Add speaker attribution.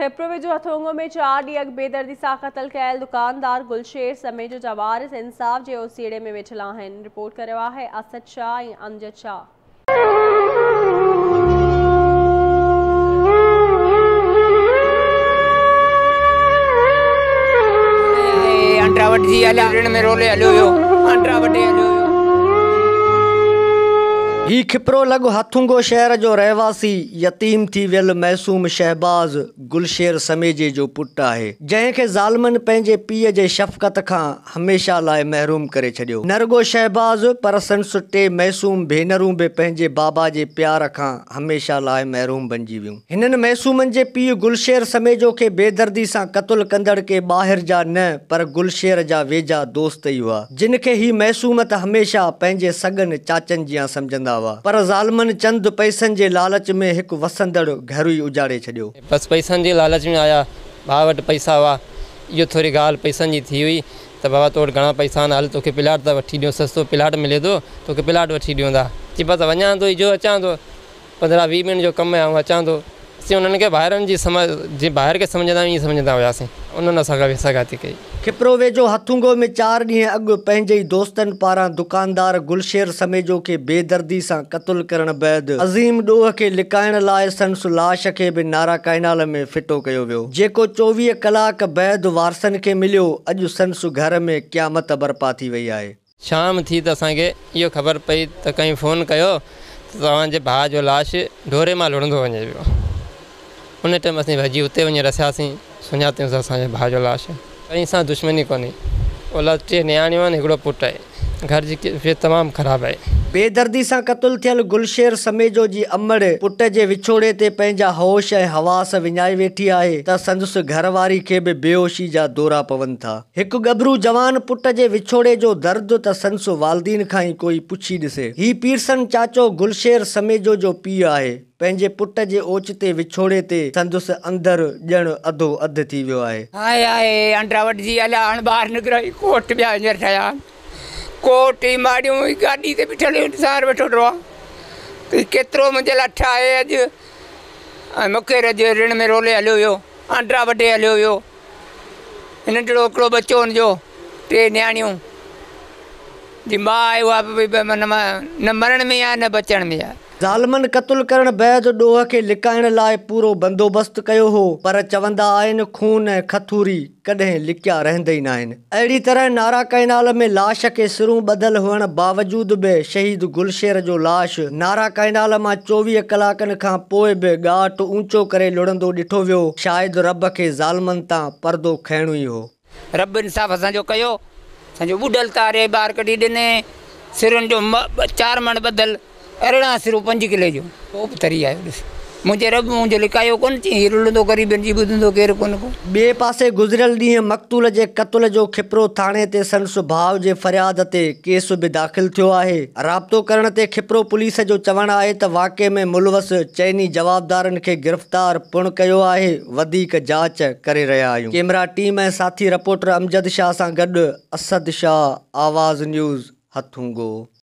Speaker 1: में जो हथोंगों में चार डीअ बेदर्दी सा क़तल कैल दुकानदार गुलशेर समेत जो जवारिस इंसाफ़ जे ओसीड़े में वेठल रिपोर्ट कर असद शाह अमजद शाह
Speaker 2: अंट्रा वटि जी हलिया में रोले हलियो वियो अंट्रा वटि हलियो वियो
Speaker 1: ही खिपरो लग हथुंगो शहर जो रहवासी यतीम थी वियल महसूम शहबाज़ गुलशेर समेजे जो पुट है जैके जालमन पंहिंजे पी के शफ़क़त का हमेशा लाए महरूम करे छो नरगो शहबाज़ पर संस टे मैसूम भेनरू भी पंहिंजे बाबा के प्यार का हमेशा लाए महरूम बनजी व्यू इन महसूमनि के पी गुलशेर समेजो के बेदर्दी से कतुल कदड़ के बाहर जा न पर गुलशेर जा वेझा दोस्त ही हुआ जिनके ही महसूमत हमेशा पैं सगन चाचन जीअं समझा हुआ पर चंद पैसनि जे लालच में हिकु वसंदड़ घर ई उजाड़े छॾियो
Speaker 3: बसि पैसनि जे लालच में आया भाउ वटि पैसा हुआ इहो थोरी ॻाल्हि पैसनि जी थी हुई त बाबा तो वटि घणा पैसा आहिनि हल तोखे प्लाट त वठी ॾियो सस्तो प्लाट मिले थो तोखे प्लाट वठी ॾियूं था चई बसि वञा थो इहो अचां थो पंद्रहं वीह मिंट जो कमु आहे ऐं अचां थो असीं हुननि खे ॿाहिरनि जी समझ जीअं ॿाहिरि खे सम्झंदा आहियूं ईअं सम्झंदा हुआसीं उन्हनि असांखां बि सगाह कई
Speaker 1: खिपरो वेझो हथुंगो में चार ॾींहं अॻु पंहिंजे ई दोस्तनि पारां दुकानदार गुलशेर समेजो खे बेदर्दी सां क़तलु करणु अज़ीम ॾोह खे लिकाइण लाइ संसु लाश खे बि नारा कैनाल में फिटो कयो वियो जेको चोवीह कलाक बैदि वारसनि खे मिलियो अॼु सनसु घर में क़्यामत बर्पा थी वई आहे
Speaker 3: शाम थी त असांखे इहो ख़बर पई त कई फोन कयो तव्हांजे भाउ जो लाश ढोरे मां लुढंदो वञे पियो उन टाइम असां भाॼी हुते वञी रसियासीं सुञातियूंसीं असांजे भाउ जो लाश कंहिंसां दुश्मनी कोन्हे औलाद न्याणियूं आहिनि हिकिड़ो पुटु आहे घर जी तमामु ख़राबु आहे
Speaker 1: बेदर्दी सां कतलु थियलु गुलशेर समेजो जी अमर पुट जे विछोड़े ते पंहिंजा होश ऐं हवास विञाए वेठी आहे त संदसि घरवारी खे बि बेहोशी जा दौरा पवनि था हिकु गबरू जवान पुट जे विछोड़े जो दर्द त ससु वालदीन खां ई कोई पुछी डि॒से ही पीरसन चाचो गुलशेर समेजो जो पीउ आहे पंहिंजे पुट जे ओचते विछोड़े ते संदसि अंदर ॼणु अधो अधु थी वियो
Speaker 2: आहे कोट ई माड़ियूं गाॾी ते बीठल वेठो आहे केतिरो मुंहिंजे लठ आहे अॼु ऐं मूंखे अॼु ऋण में रोले हलियो हुयो अंड्रा वढे हलियो हुयो नंढड़ो हिकिड़ो बचो हुनजो टे न्याणियूं जीअं मां आहे उहा मन न मरण में आहे न बचण में आहे
Speaker 1: ज़ालमन क़ करण बैदि ॾोह खे लिकाइण लाइ पूरो बंदोबस्तु कयो हो पर चवंदा आहिनि खून ऐं खथूरी कॾहिं लिकिया रहंदा ई न आहिनि अहिड़ी तरह नारा कैनाल में लाश खे सिरूं ॿधलु हुअण बावजूद बि शहीद गुलशेर जो लाश नारा कैनाल मां चोवीह कलाकनि खां पोइ बि ॻाट ऊचो करे लुड़ंदो ॾिठो वियो शायदि रब खे ज़ालमन तां परदो खयणो ई हो
Speaker 2: रब इंसाफ़ असांजो कयो तारे ॿार कढी ॾिने सिरुनि जो चारि मण ॾींहुं
Speaker 1: मकतूल जे क़तल जो खिपरो थाणे ते संस भाउ जे फ़रियाद ते केस बि दाख़िल थियो आहे राब्तो करण ते खिपरो पुलिस जो चवणु आहे त वाक़े में मुलवस चइनि जवाबदारनि खे गिरफ़्तार पिणु कयो आहे वधीक जाच करे रहिया आहियूं कैमरा टीम ऐं साथी रिपोर्टर अमजद शाह सां गॾु असद शाह आवाज़ न्यूज़ हथूं